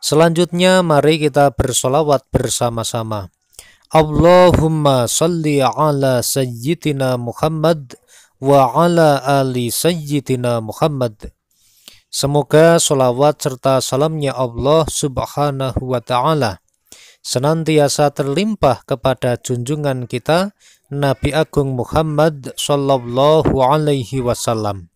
Selanjutnya mari kita bersolawat bersama-sama. Allahumma salli ala sayyidina Muhammad wa ala ali sayyidina Muhammad. Semoga solawat serta salamnya Allah subhanahu wa ta'ala senantiasa terlimpah kepada junjungan kita Nabi Agung Muhammad sallallahu alaihi wasallam.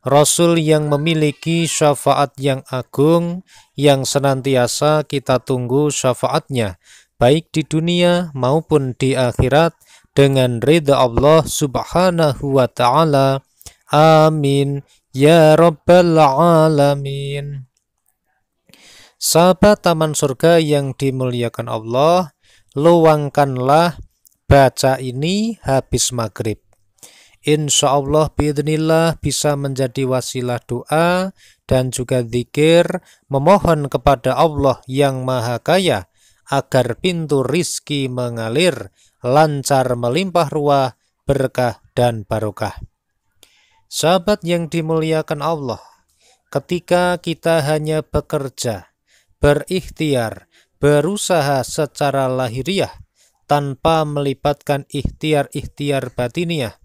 Rasul yang memiliki syafaat yang agung yang senantiasa kita tunggu syafaatnya baik di dunia maupun di akhirat dengan ridha Allah subhanahu wa ta'ala amin ya rabbal alamin sahabat taman surga yang dimuliakan Allah luangkanlah baca ini habis maghrib insya Allah biidnillah bisa menjadi wasilah doa dan juga zikir memohon kepada Allah yang maha kaya agar pintu rizki mengalir, lancar melimpah ruah, berkah dan barokah. Sahabat yang dimuliakan Allah, ketika kita hanya bekerja, berikhtiar, berusaha secara lahiriah, tanpa melibatkan ikhtiar-ikhtiar batiniah,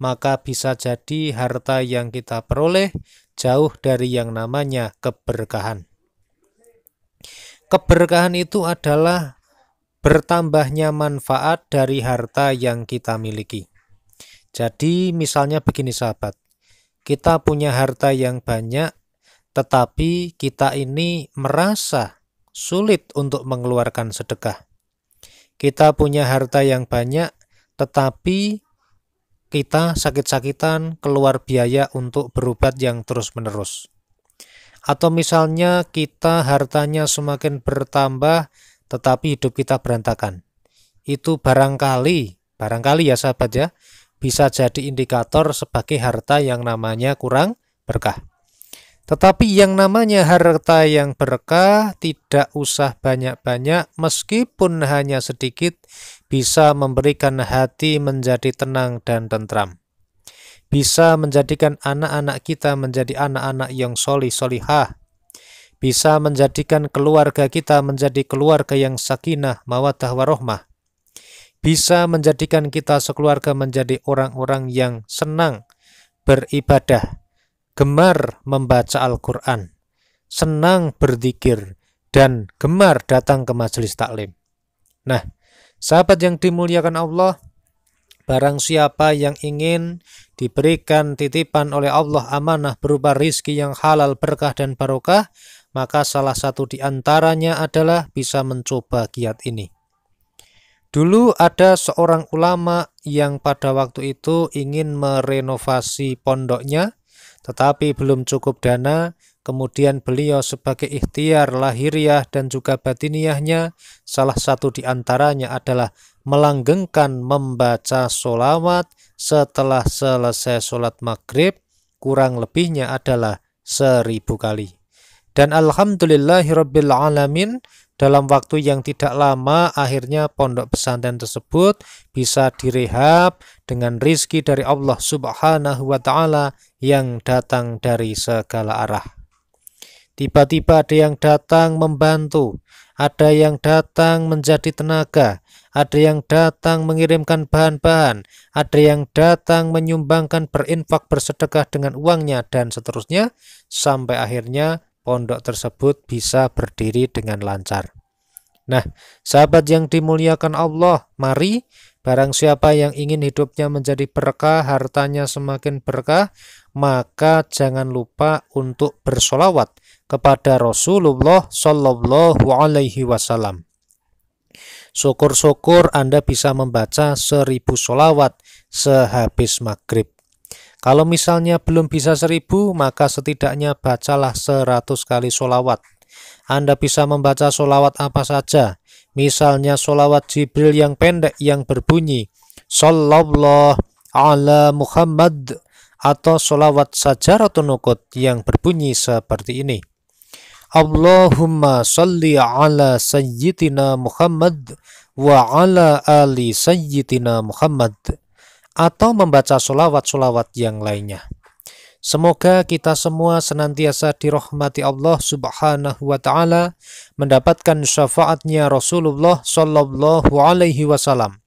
maka bisa jadi harta yang kita peroleh jauh dari yang namanya keberkahan. Keberkahan itu adalah bertambahnya manfaat dari harta yang kita miliki. Jadi, misalnya begini, sahabat, kita punya harta yang banyak, tetapi kita ini merasa sulit untuk mengeluarkan sedekah. Kita punya harta yang banyak, tetapi kita sakit-sakitan keluar biaya untuk berobat yang terus-menerus. Atau misalnya kita hartanya semakin bertambah tetapi hidup kita berantakan. Itu barangkali, barangkali ya sahabat ya, bisa jadi indikator sebagai harta yang namanya kurang berkah. Tetapi yang namanya harta yang berkah tidak usah banyak-banyak meskipun hanya sedikit bisa memberikan hati menjadi tenang dan tentram. Bisa menjadikan anak-anak kita menjadi anak-anak yang solih solihah. Bisa menjadikan keluarga kita menjadi keluarga yang sakinah, mawadah, warohmah. Bisa menjadikan kita sekeluarga menjadi orang-orang yang senang beribadah, gemar membaca Al-Quran, senang berzikir, dan gemar datang ke majelis taklim. Nah, Sahabat yang dimuliakan Allah, barang siapa yang ingin diberikan titipan oleh Allah amanah berupa rizki yang halal, berkah, dan barokah, maka salah satu di antaranya adalah bisa mencoba giat ini. Dulu ada seorang ulama yang pada waktu itu ingin merenovasi pondoknya, tetapi belum cukup dana Kemudian beliau sebagai ikhtiar lahiriah dan juga batiniahnya, salah satu di antaranya adalah melanggengkan membaca solawat setelah selesai sholat maghrib, kurang lebihnya adalah seribu kali. Dan alamin dalam waktu yang tidak lama akhirnya pondok pesantren tersebut bisa direhab dengan rizki dari Allah Subhanahu wa taala yang datang dari segala arah. Tiba-tiba ada yang datang membantu, ada yang datang menjadi tenaga, ada yang datang mengirimkan bahan-bahan, ada yang datang menyumbangkan berinfak bersedekah dengan uangnya, dan seterusnya, sampai akhirnya pondok tersebut bisa berdiri dengan lancar. Nah, sahabat yang dimuliakan Allah, mari barang siapa yang ingin hidupnya menjadi berkah, hartanya semakin berkah, maka jangan lupa untuk bersolawat kepada Rasulullah Shallallahu Alaihi Wasallam. Syukur-syukur Anda bisa membaca seribu solawat sehabis maghrib. Kalau misalnya belum bisa seribu, maka setidaknya bacalah seratus kali solawat. Anda bisa membaca solawat apa saja, misalnya solawat Jibril yang pendek yang berbunyi, Sallallahu ala Muhammad, atau solawat sajaratun nukut yang berbunyi seperti ini. Allahumma salli ala sayyidina Muhammad wa ala ali sayyidina Muhammad atau membaca solawat-solawat yang lainnya. Semoga kita semua senantiasa dirahmati Allah Subhanahu wa taala, mendapatkan syafaatnya Rasulullah Sallallahu alaihi wasallam.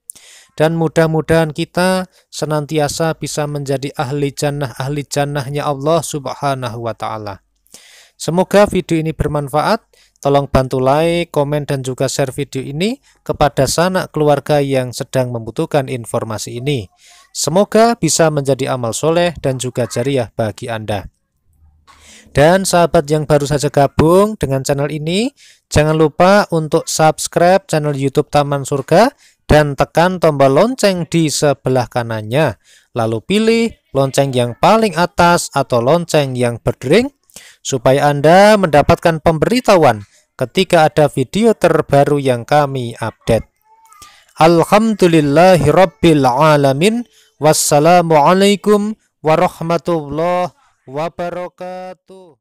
Dan mudah-mudahan kita senantiasa bisa menjadi ahli jannah ahli jannahnya Allah Subhanahu wa taala. Semoga video ini bermanfaat. Tolong bantu like, komen, dan juga share video ini kepada sanak keluarga yang sedang membutuhkan informasi ini. Semoga bisa menjadi amal soleh dan juga jariah bagi Anda. Dan sahabat yang baru saja gabung dengan channel ini, jangan lupa untuk subscribe channel YouTube Taman Surga dan tekan tombol lonceng di sebelah kanannya. Lalu pilih lonceng yang paling atas atau lonceng yang berdering supaya Anda mendapatkan pemberitahuan ketika ada video terbaru yang kami update. Alhamdulillahirrabbilalamin Wassalamualaikum warahmatullahi wabarakatuh.